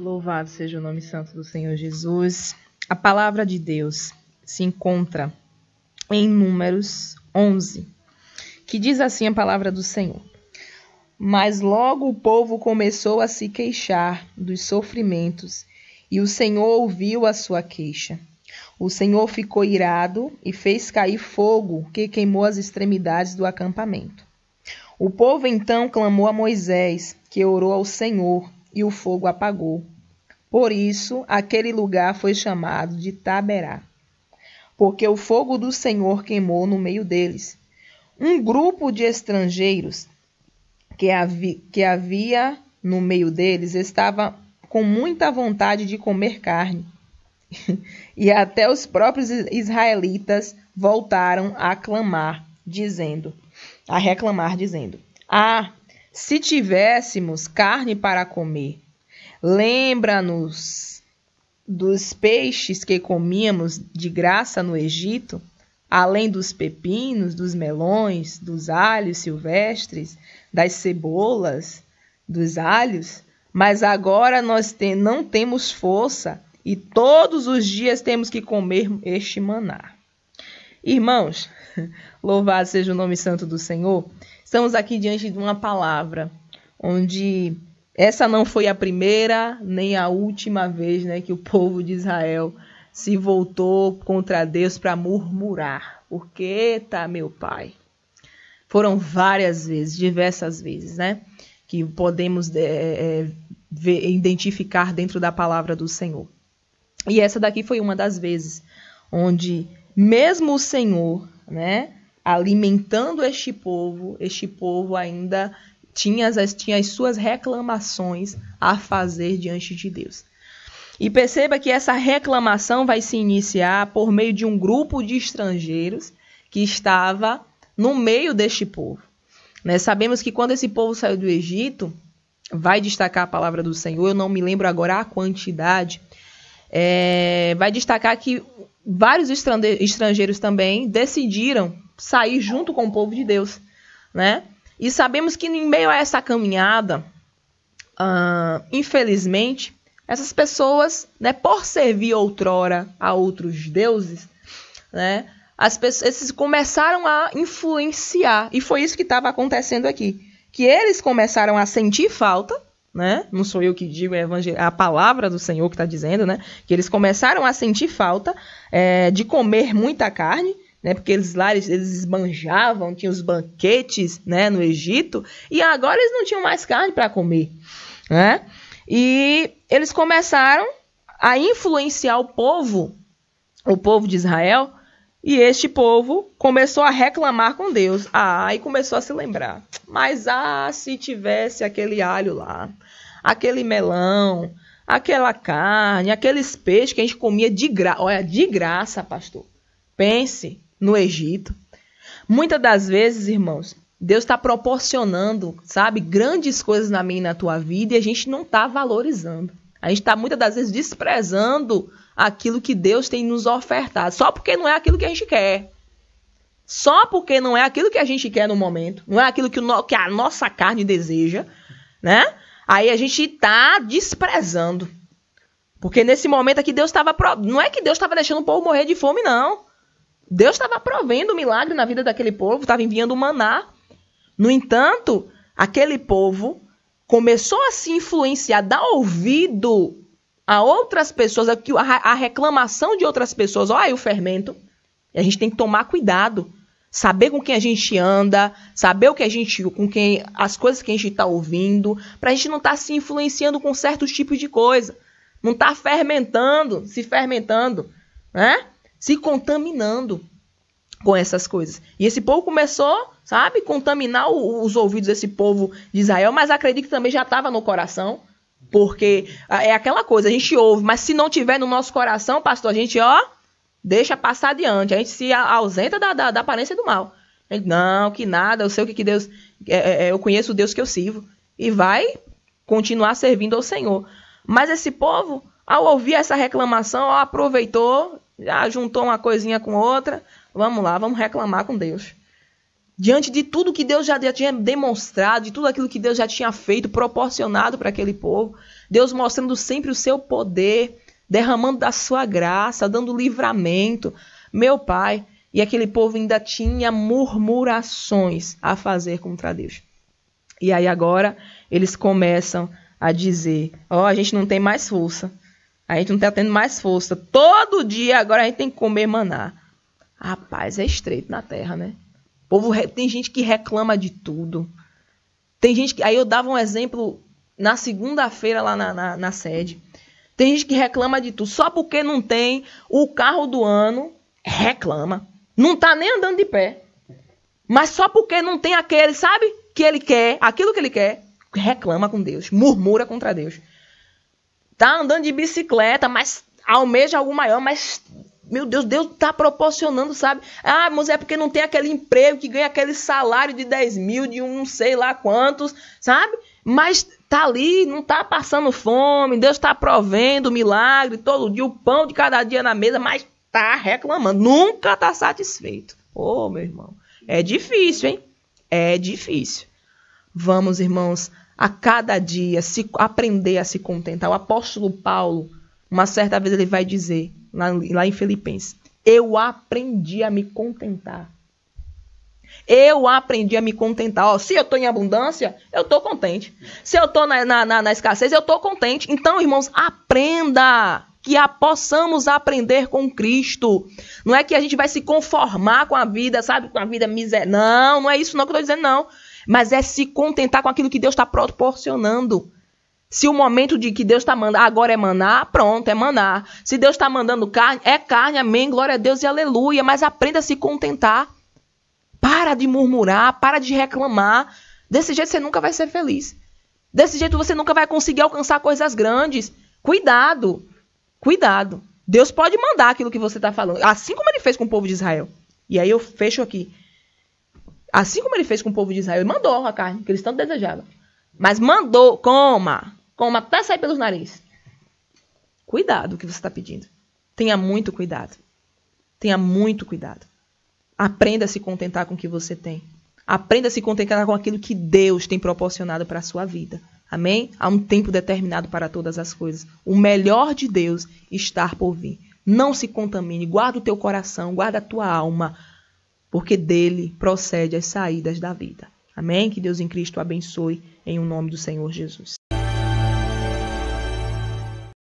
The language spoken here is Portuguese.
Louvado seja o nome santo do Senhor Jesus. A palavra de Deus se encontra em Números 11, que diz assim a palavra do Senhor. Mas logo o povo começou a se queixar dos sofrimentos, e o Senhor ouviu a sua queixa. O Senhor ficou irado e fez cair fogo que queimou as extremidades do acampamento. O povo então clamou a Moisés, que orou ao Senhor, e o fogo apagou. Por isso, aquele lugar foi chamado de Taberá, porque o fogo do Senhor queimou no meio deles. Um grupo de estrangeiros que havia, que havia no meio deles estava com muita vontade de comer carne. e até os próprios israelitas voltaram a clamar, dizendo, a reclamar, dizendo: Ah, se tivéssemos carne para comer. Lembra-nos dos peixes que comíamos de graça no Egito, além dos pepinos, dos melões, dos alhos silvestres, das cebolas, dos alhos, mas agora nós te não temos força e todos os dias temos que comer este maná. Irmãos, louvado seja o nome santo do Senhor, estamos aqui diante de uma palavra onde essa não foi a primeira nem a última vez né, que o povo de Israel se voltou contra Deus para murmurar. Porque tá, meu pai? Foram várias vezes, diversas vezes, né? Que podemos é, é, ver, identificar dentro da palavra do Senhor. E essa daqui foi uma das vezes onde mesmo o Senhor, né, alimentando este povo, este povo ainda tinha as, tinha as suas reclamações a fazer diante de Deus. E perceba que essa reclamação vai se iniciar por meio de um grupo de estrangeiros que estava no meio deste povo. Né? sabemos que quando esse povo saiu do Egito, vai destacar a palavra do Senhor, eu não me lembro agora a quantidade, é, vai destacar que vários estrangeiros também decidiram sair junto com o povo de Deus, né? E sabemos que em meio a essa caminhada, uh, infelizmente, essas pessoas, né, por servir outrora a outros deuses, né, as pessoas, esses começaram a influenciar e foi isso que estava acontecendo aqui, que eles começaram a sentir falta né? Não sou eu que digo, é a palavra do Senhor que está dizendo, né? Que eles começaram a sentir falta é, de comer muita carne, né? Porque eles lá eles, eles esbanjavam, tinham os banquetes, né? No Egito e agora eles não tinham mais carne para comer, né? E eles começaram a influenciar o povo, o povo de Israel, e este povo começou a reclamar com Deus. Ah, e começou a se lembrar. Mas ah, se tivesse aquele alho lá aquele melão, aquela carne, aqueles peixes que a gente comia de graça. Olha, de graça, pastor. Pense no Egito. Muitas das vezes, irmãos, Deus está proporcionando, sabe, grandes coisas na minha e na tua vida e a gente não está valorizando. A gente está muitas das vezes desprezando aquilo que Deus tem nos ofertado, só porque não é aquilo que a gente quer. Só porque não é aquilo que a gente quer no momento, não é aquilo que, no, que a nossa carne deseja, né? Aí a gente está desprezando. Porque nesse momento aqui Deus estava. Não é que Deus estava deixando o povo morrer de fome, não. Deus estava provendo um milagre na vida daquele povo, estava enviando maná. No entanto, aquele povo começou a se influenciar, dar ouvido a outras pessoas, a reclamação de outras pessoas. Olha aí o fermento. E a gente tem que tomar cuidado saber com quem a gente anda, saber o que a gente, com quem as coisas que a gente está ouvindo, para a gente não estar tá se influenciando com certos tipos de coisa, não estar tá fermentando, se fermentando, né? Se contaminando com essas coisas. E esse povo começou, sabe, contaminar o, os ouvidos desse povo de Israel, mas acredito que também já estava no coração, porque ah, é aquela coisa, a gente ouve, mas se não tiver no nosso coração, pastor, a gente, ó, Deixa passar adiante. A gente se ausenta da, da, da aparência do mal. A gente, não, que nada, eu sei o que, que Deus. É, é, é, eu conheço o Deus que eu sirvo. E vai continuar servindo ao Senhor. Mas esse povo, ao ouvir essa reclamação, ó, aproveitou, já juntou uma coisinha com outra. Vamos lá, vamos reclamar com Deus. Diante de tudo que Deus já tinha demonstrado, de tudo aquilo que Deus já tinha feito, proporcionado para aquele povo, Deus mostrando sempre o seu poder, derramando da sua graça, dando livramento. Meu Pai, e aquele povo ainda tinha murmurações a fazer contra Deus. E aí agora eles começam a dizer: Ó, oh, a gente não tem mais força. A gente não está tendo mais força. Todo dia agora a gente tem que comer maná. Rapaz, é estreito na terra, né? O povo re... tem gente que reclama de tudo. Tem gente que. Aí eu dava um exemplo na segunda-feira lá na, na, na sede. Tem gente que reclama de tudo. Só porque não tem o carro do ano, reclama. Não tá nem andando de pé. Mas só porque não tem aquele, sabe? Que ele quer, aquilo que ele quer, reclama com Deus, murmura contra Deus. Tá andando de bicicleta, mas almeja algo maior, mas meu Deus, Deus está proporcionando, sabe? Ah, mas é porque não tem aquele emprego que ganha aquele salário de 10 mil, de um sei lá quantos, sabe? Mas Tá ali, não tá passando fome, Deus tá provendo milagre todo dia, o pão de cada dia na mesa, mas tá reclamando, nunca tá satisfeito. Ô, oh, meu irmão, é difícil, hein? É difícil. Vamos, irmãos, a cada dia se aprender a se contentar. O apóstolo Paulo, uma certa vez ele vai dizer lá, lá em Filipenses: Eu aprendi a me contentar eu aprendi a me contentar. Ó, se eu estou em abundância, eu estou contente. Se eu estou na, na, na, na, escassez, eu estou contente. Então, irmãos, aprenda que a possamos aprender com Cristo. Não é que a gente vai se conformar com a vida, sabe? Com a vida miserável. Não, não é isso não que eu estou dizendo, não. Mas é se contentar com aquilo que Deus está proporcionando. Se o momento de que Deus está mandando agora é manar, pronto, é manar. Se Deus está mandando carne, é carne, amém, glória a Deus e aleluia. Mas aprenda a se contentar. Para de murmurar, para de reclamar. Desse jeito você nunca vai ser feliz. Desse jeito você nunca vai conseguir alcançar coisas grandes. Cuidado. Cuidado. Deus pode mandar aquilo que você está falando, assim como ele fez com o povo de Israel. E aí eu fecho aqui. Assim como ele fez com o povo de Israel, ele mandou a carne que eles tanto desejavam. Mas mandou, coma, coma até sair pelos narizes. Cuidado o que você está pedindo. Tenha muito cuidado. Tenha muito cuidado. Aprenda a se contentar com o que você tem. Aprenda a se contentar com aquilo que Deus tem proporcionado para a sua vida. Amém? Há um tempo determinado para todas as coisas. O melhor de Deus está por vir. Não se contamine, guarda o teu coração, guarda a tua alma, porque dele procede as saídas da vida. Amém? Que Deus em Cristo abençoe em o um nome do Senhor Jesus.